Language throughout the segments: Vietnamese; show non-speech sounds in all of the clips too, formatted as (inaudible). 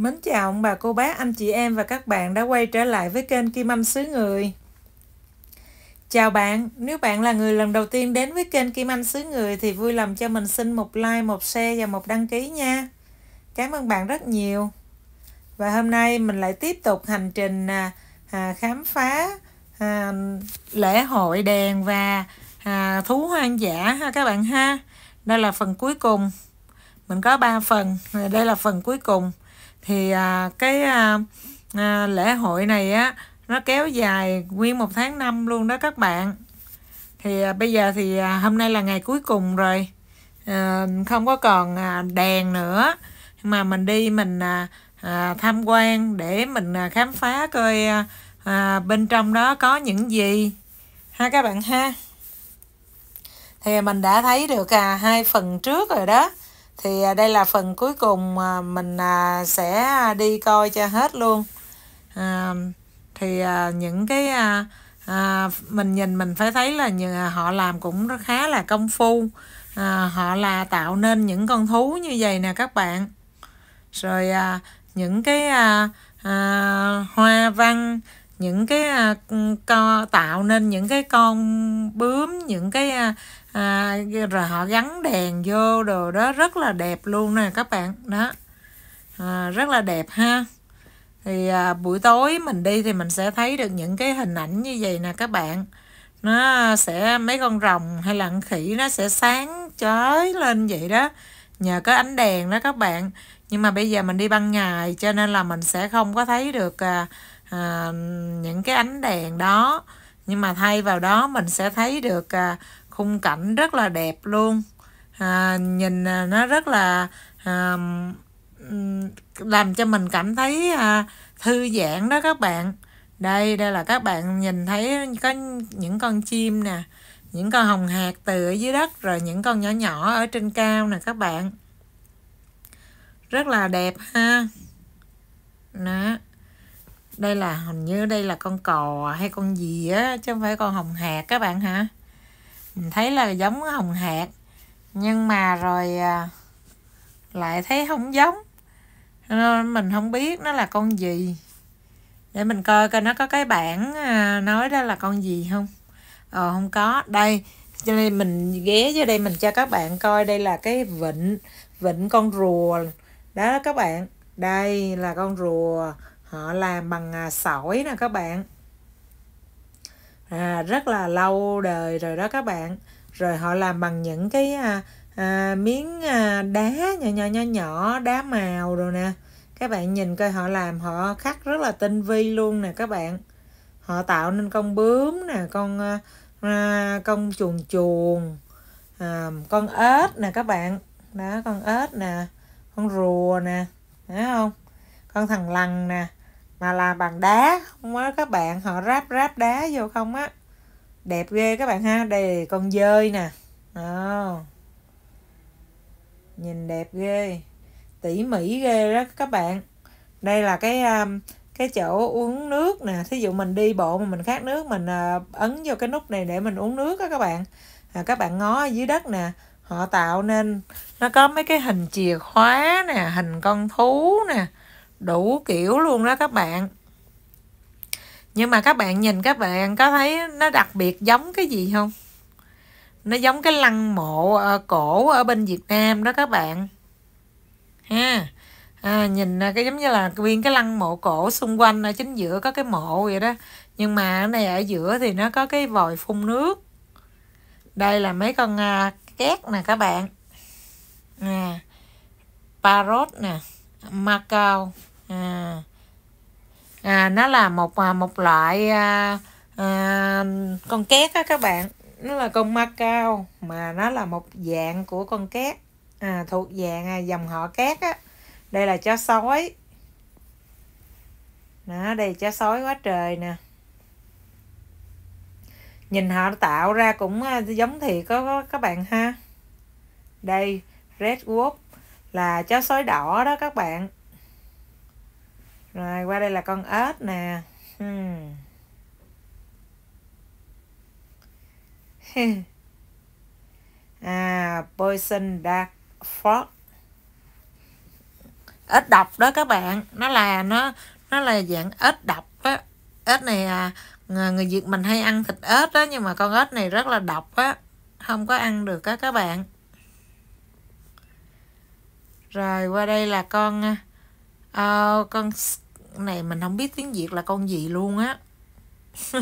Mến chào ông bà cô bác, anh chị em và các bạn đã quay trở lại với kênh Kim Anh Xứ Người. Chào bạn, nếu bạn là người lần đầu tiên đến với kênh Kim Anh Xứ Người thì vui lòng cho mình xin một like, một share và một đăng ký nha. Cảm ơn bạn rất nhiều. Và hôm nay mình lại tiếp tục hành trình à, à khám phá à, lễ hội đèn và à, thú hoang dã ha các bạn ha. Đây là phần cuối cùng. Mình có 3 phần, đây là phần cuối cùng thì à, cái à, à, lễ hội này á nó kéo dài nguyên một tháng năm luôn đó các bạn thì à, bây giờ thì à, hôm nay là ngày cuối cùng rồi à, không có còn à, đèn nữa mà mình đi mình à, à, tham quan để mình à, khám phá coi à, à, bên trong đó có những gì ha các bạn ha thì mình đã thấy được à, hai phần trước rồi đó thì à, đây là phần cuối cùng mình à, sẽ à, đi coi cho hết luôn à, thì những cái à, mình nhìn mình phải thấy là như, họ làm cũng rất khá là công phu à, họ là tạo nên những con thú như vậy nè các bạn rồi à, những cái à, à, hoa văn những cái à, co, tạo nên những cái con bướm những cái à, à, rồi họ gắn đèn vô đồ đó rất là đẹp luôn nè các bạn đó à, rất là đẹp ha thì à, buổi tối mình đi thì mình sẽ thấy được những cái hình ảnh như vậy nè các bạn nó sẽ mấy con rồng hay là con khỉ nó sẽ sáng chói lên vậy đó nhờ có ánh đèn đó các bạn nhưng mà bây giờ mình đi ban ngày cho nên là mình sẽ không có thấy được à, à, những cái ánh đèn đó nhưng mà thay vào đó mình sẽ thấy được à, khung cảnh rất là đẹp luôn à, nhìn à, nó rất là à, làm cho mình cảm thấy à, thư giãn đó các bạn đây đây là các bạn nhìn thấy có những con chim nè những con hồng hạt từ ở dưới đất rồi những con nhỏ nhỏ ở trên cao nè các bạn rất là đẹp ha đó đây là hình như đây là con cò hay con gì á chứ không phải con hồng hạt các bạn hả mình thấy là giống hồng hạt nhưng mà rồi à, lại thấy không giống nên mình không biết nó là con gì để mình coi coi nó có cái bảng à, nói đó là con gì không ờ không có đây cho nên mình ghé vô đây mình cho các bạn coi đây là cái vịnh vịnh con rùa đó các bạn đây là con rùa họ làm bằng à, sỏi nè các bạn à, rất là lâu đời rồi đó các bạn rồi họ làm bằng những cái à, à, miếng à, đá nhỏ nhỏ nhỏ nhỏ đá màu rồi nè các bạn nhìn coi họ làm họ khắc rất là tinh vi luôn nè các bạn họ tạo nên con bướm nè con à, à con chuồn chuồn à, con ếch nè các bạn đó con ếch nè con rùa nè thấy không con thằng lằn nè mà làm bằng đá không á các bạn họ ráp ráp đá vô không á đẹp ghê các bạn ha đây con dơi nè à. nhìn đẹp ghê tỉ mỉ ghê đó các bạn đây là cái à, cái chỗ uống nước nè thí dụ mình đi bộ mà mình khát nước mình à, ấn vô cái nút này để mình uống nước đó các bạn à, các bạn ngó ở dưới đất nè họ tạo nên nó có mấy cái hình chìa khóa nè hình con thú nè đủ kiểu luôn đó các bạn nhưng mà các bạn nhìn các bạn có thấy nó đặc biệt giống cái gì không nó giống cái lăng mộ cổ ở bên Việt Nam đó các bạn ha à, nhìn cái giống như là nguyên cái lăng mộ cổ xung quanh ở chính giữa có cái mộ vậy đó nhưng mà ở này ở giữa thì nó có cái vòi phun nước đây là mấy con à, két nè các bạn nè à, parrot nè macau à, à nó là một à, một loại à, à, con két á các bạn nó là con ma cao mà nó là một dạng của con két à, thuộc dạng à, dòng họ két á đây là chó sói đó đây chó sói quá trời nè nhìn họ tạo ra cũng à, giống thiệt có các bạn ha đây red wolf là chó sói đỏ đó các bạn rồi qua đây là con ếch nè hmm. à poison dark frog ếch độc đó các bạn nó là nó nó là dạng ếch độc á ếch này à, người việt mình hay ăn thịt ếch đó nhưng mà con ếch này rất là độc á không có ăn được á các bạn rồi qua đây là con à, à, con này mình không biết tiếng việt là con gì luôn á (laughs)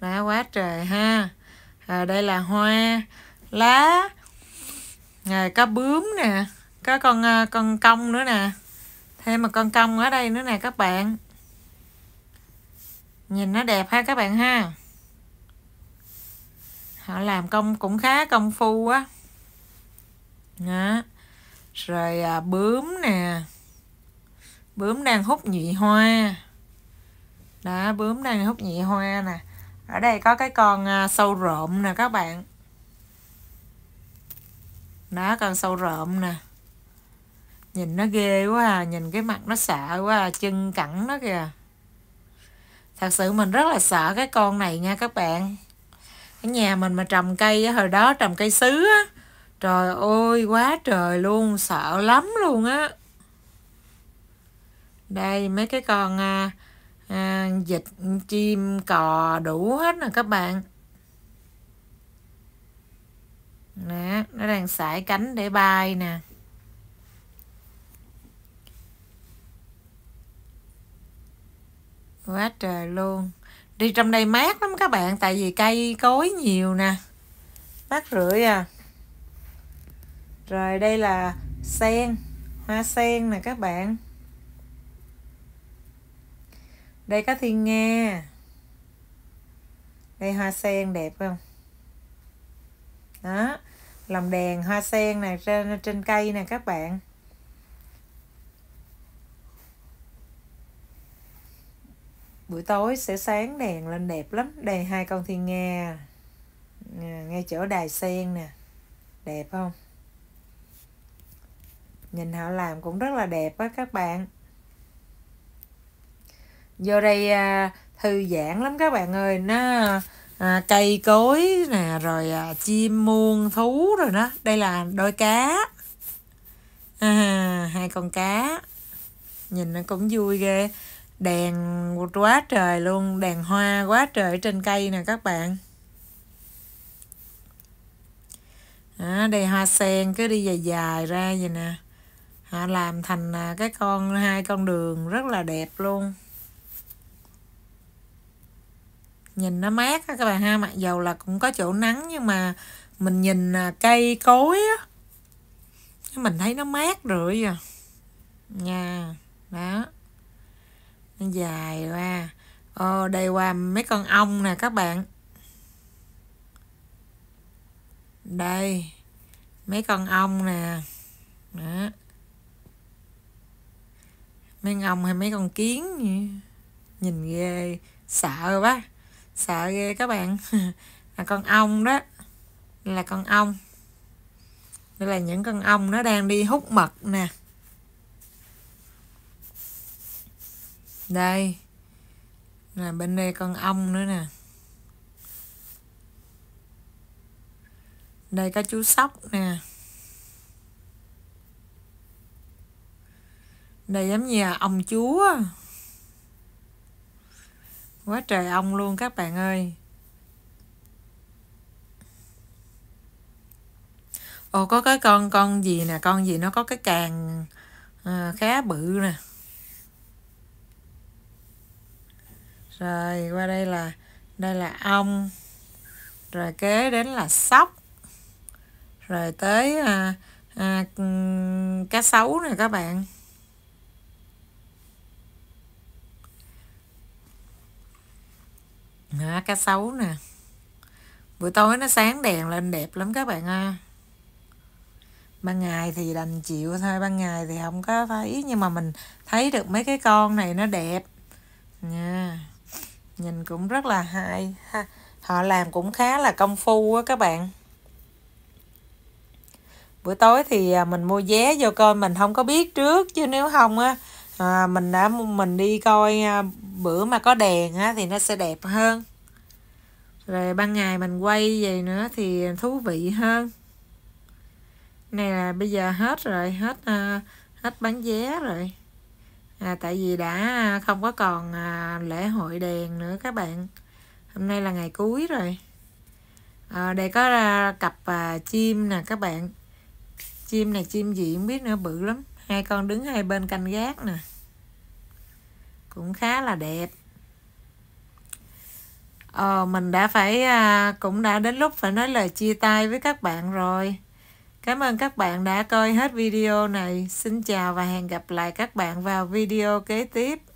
đã quá trời ha à, đây là hoa lá rồi à, có bướm nè có con à, con cong nữa nè thêm một con cong ở đây nữa nè các bạn nhìn nó đẹp ha các bạn ha họ làm công cũng khá công phu á đó rồi à, bướm nè bướm đang hút nhị hoa đó bướm đang hút nhị hoa nè ở đây có cái con à, sâu rộm nè các bạn đó con sâu rộm nè nhìn nó ghê quá à nhìn cái mặt nó sợ quá à chân cẳng nó kìa thật sự mình rất là sợ cái con này nha các bạn ở nhà mình mà trồng cây hồi đó trồng cây sứ á Trời ơi quá trời luôn Sợ lắm luôn á Đây mấy cái con à, à, Dịch chim cò đủ hết nè các bạn Nè nó đang sải cánh để bay nè Quá trời luôn Đi trong đây mát lắm các bạn Tại vì cây cối nhiều nè Mát rưỡi à rồi đây là sen hoa sen nè các bạn đây có thiên nga đây hoa sen đẹp không đó lồng đèn hoa sen này trên trên cây nè các bạn buổi tối sẽ sáng đèn lên đẹp lắm đây hai con thiên nga ngay chỗ đài sen nè đẹp không nhìn họ làm cũng rất là đẹp á các bạn vô đây à, thư giãn lắm các bạn ơi nó à, cây cối nè rồi à, chim muôn thú rồi đó đây là đôi cá à, hai con cá nhìn nó cũng vui ghê đèn quá trời luôn đèn hoa quá trời trên cây nè các bạn à, đây hoa sen cứ đi dài dài ra vậy nè họ làm thành à, cái con hai con đường rất là đẹp luôn nhìn nó mát á các bạn ha mặc dầu là cũng có chỗ nắng nhưng mà mình nhìn à, cây cối á mình thấy nó mát rồi à nha đó nó dài qua ô đây qua mấy con ong nè các bạn đây mấy con ong nè đó mấy ong hay mấy con kiến gì. nhìn ghê sợ quá sợ ghê các bạn (laughs) là con ong đó là con ong đây là những con ong nó đang đi hút mật nè đây là bên đây con ong nữa nè đây có chú sóc nè đây giống như là ông chúa quá trời ông luôn các bạn ơi ồ có cái con con gì nè con gì nó có cái càng à, khá bự nè rồi qua đây là đây là ong rồi kế đến là sóc rồi tới à, à, cá sấu nè các bạn cá sấu nè buổi tối nó sáng đèn lên đẹp lắm các bạn ha ban ngày thì đành chịu thôi ban ngày thì không có thấy nhưng mà mình thấy được mấy cái con này nó đẹp nha nhìn cũng rất là hay ha họ làm cũng khá là công phu á các bạn buổi tối thì à, mình mua vé vô coi mình không có biết trước chứ nếu không á à, mình đã mình đi coi à, bữa mà có đèn á thì nó sẽ đẹp hơn rồi ban ngày mình quay gì nữa thì thú vị hơn này là bây giờ hết rồi hết uh, hết bán vé rồi à, tại vì đã không có còn à, lễ hội đèn nữa các bạn hôm nay là ngày cuối rồi à, đây có à, cặp à, chim nè các bạn chim này chim gì không biết nữa bự lắm hai con đứng hai bên canh gác nè cũng khá là đẹp ờ, mình đã phải à, cũng đã đến lúc phải nói lời chia tay với các bạn rồi cảm ơn các bạn đã coi hết video này xin chào và hẹn gặp lại các bạn vào video kế tiếp